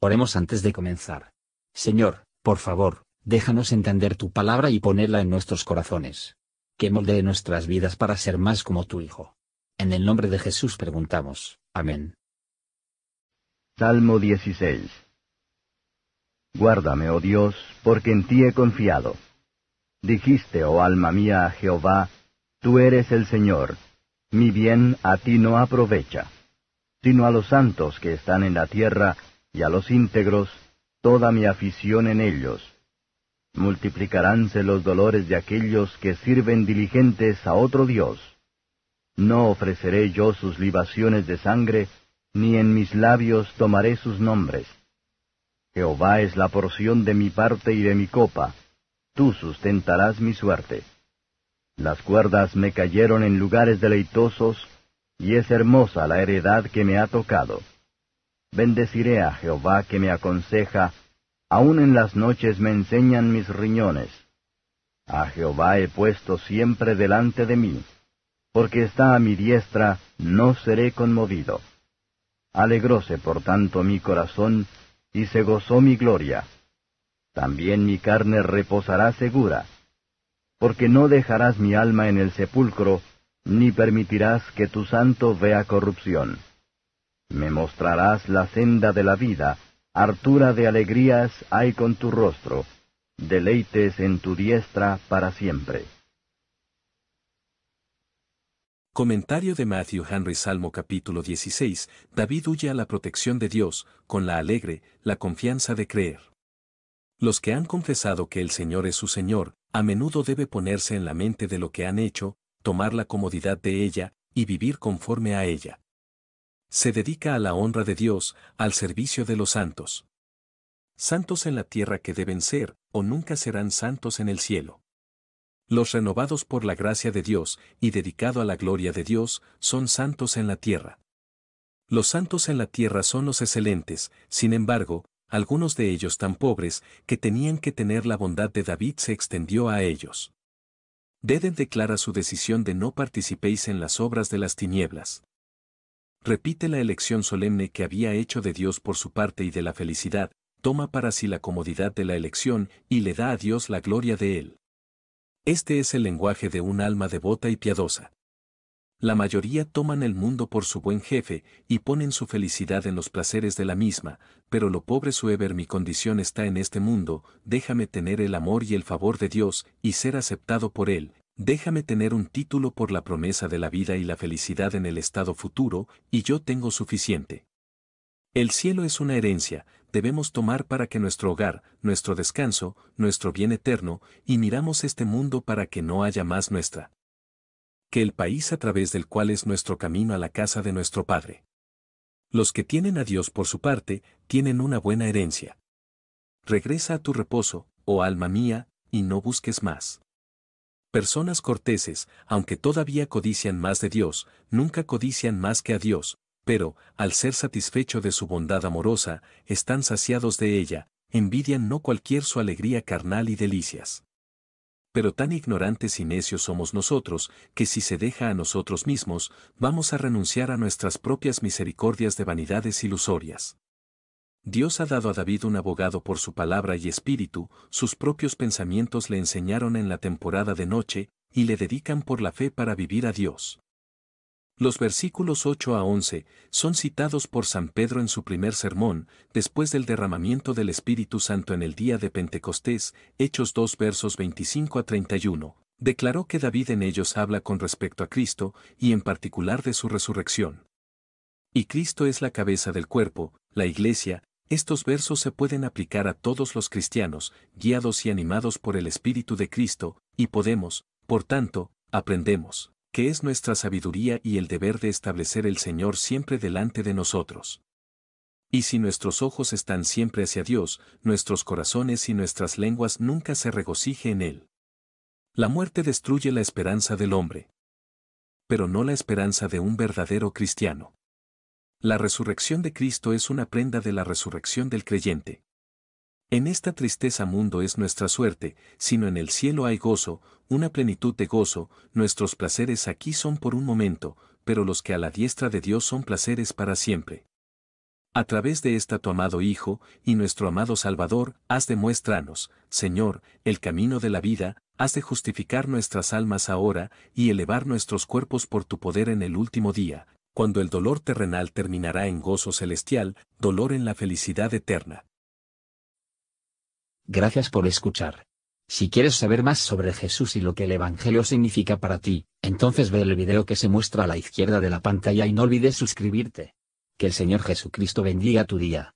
Oremos antes de comenzar. Señor, por favor, déjanos entender tu palabra y ponerla en nuestros corazones. Que moldee nuestras vidas para ser más como tu Hijo. En el nombre de Jesús preguntamos. Amén. Salmo 16. Guárdame, oh Dios, porque en ti he confiado. Dijiste, oh alma mía, a Jehová, Tú eres el Señor, mi bien a ti no aprovecha, sino a los santos que están en la tierra y a los íntegros toda mi afición en ellos. Multiplicaránse los dolores de aquellos que sirven diligentes a otro Dios. No ofreceré yo sus libaciones de sangre, ni en mis labios tomaré sus nombres. Jehová es la porción de mi parte y de mi copa, tú sustentarás mi suerte. Las cuerdas me cayeron en lugares deleitosos, y es hermosa la heredad que me ha tocado. Bendeciré a Jehová que me aconseja, aun en las noches me enseñan mis riñones. A Jehová he puesto siempre delante de mí, porque está a mi diestra, no seré conmovido. Alegróse por tanto mi corazón, y se gozó mi gloria. También mi carne reposará segura, porque no dejarás mi alma en el sepulcro, ni permitirás que tu santo vea corrupción. Me mostrarás la senda de la vida, hartura de alegrías hay con tu rostro, deleites en tu diestra para siempre. Comentario de Matthew Henry Salmo capítulo 16, David huye a la protección de Dios, con la alegre, la confianza de creer. Los que han confesado que el Señor es su Señor, a menudo debe ponerse en la mente de lo que han hecho, tomar la comodidad de ella, y vivir conforme a ella. Se dedica a la honra de Dios, al servicio de los santos. Santos en la tierra que deben ser, o nunca serán santos en el cielo. Los renovados por la gracia de Dios y dedicado a la gloria de Dios son santos en la tierra. Los santos en la tierra son los excelentes, sin embargo, algunos de ellos tan pobres que tenían que tener la bondad de David se extendió a ellos. Deden declara su decisión de no participéis en las obras de las tinieblas repite la elección solemne que había hecho de Dios por su parte y de la felicidad, toma para sí la comodidad de la elección y le da a Dios la gloria de él. Este es el lenguaje de un alma devota y piadosa. La mayoría toman el mundo por su buen jefe y ponen su felicidad en los placeres de la misma, pero lo pobre suever mi condición está en este mundo, déjame tener el amor y el favor de Dios y ser aceptado por él, déjame tener un título por la promesa de la vida y la felicidad en el estado futuro, y yo tengo suficiente. El cielo es una herencia, debemos tomar para que nuestro hogar, nuestro descanso, nuestro bien eterno, y miramos este mundo para que no haya más nuestra. Que el país a través del cual es nuestro camino a la casa de nuestro Padre. Los que tienen a Dios por su parte, tienen una buena herencia. Regresa a tu reposo, oh alma mía, y no busques más personas corteses, aunque todavía codician más de Dios, nunca codician más que a Dios, pero, al ser satisfecho de su bondad amorosa, están saciados de ella, envidian no cualquier su alegría carnal y delicias. Pero tan ignorantes y necios somos nosotros, que si se deja a nosotros mismos, vamos a renunciar a nuestras propias misericordias de vanidades ilusorias. Dios ha dado a David un abogado por su palabra y espíritu, sus propios pensamientos le enseñaron en la temporada de noche, y le dedican por la fe para vivir a Dios. Los versículos 8 a 11 son citados por San Pedro en su primer sermón, después del derramamiento del Espíritu Santo en el día de Pentecostés, Hechos 2 versos 25 a 31. Declaró que David en ellos habla con respecto a Cristo, y en particular de su resurrección. Y Cristo es la cabeza del cuerpo, la iglesia, estos versos se pueden aplicar a todos los cristianos, guiados y animados por el Espíritu de Cristo, y podemos, por tanto, aprendemos, que es nuestra sabiduría y el deber de establecer el Señor siempre delante de nosotros. Y si nuestros ojos están siempre hacia Dios, nuestros corazones y nuestras lenguas nunca se regocije en Él. La muerte destruye la esperanza del hombre. Pero no la esperanza de un verdadero cristiano. La resurrección de Cristo es una prenda de la resurrección del creyente. En esta tristeza mundo es nuestra suerte, sino en el cielo hay gozo, una plenitud de gozo, nuestros placeres aquí son por un momento, pero los que a la diestra de Dios son placeres para siempre. A través de esta tu amado Hijo y nuestro amado Salvador, has de muéstranos, Señor, el camino de la vida, has de justificar nuestras almas ahora y elevar nuestros cuerpos por tu poder en el último día, cuando el dolor terrenal terminará en gozo celestial, dolor en la felicidad eterna. Gracias por escuchar. Si quieres saber más sobre Jesús y lo que el Evangelio significa para ti, entonces ve el video que se muestra a la izquierda de la pantalla y no olvides suscribirte. Que el Señor Jesucristo bendiga tu día.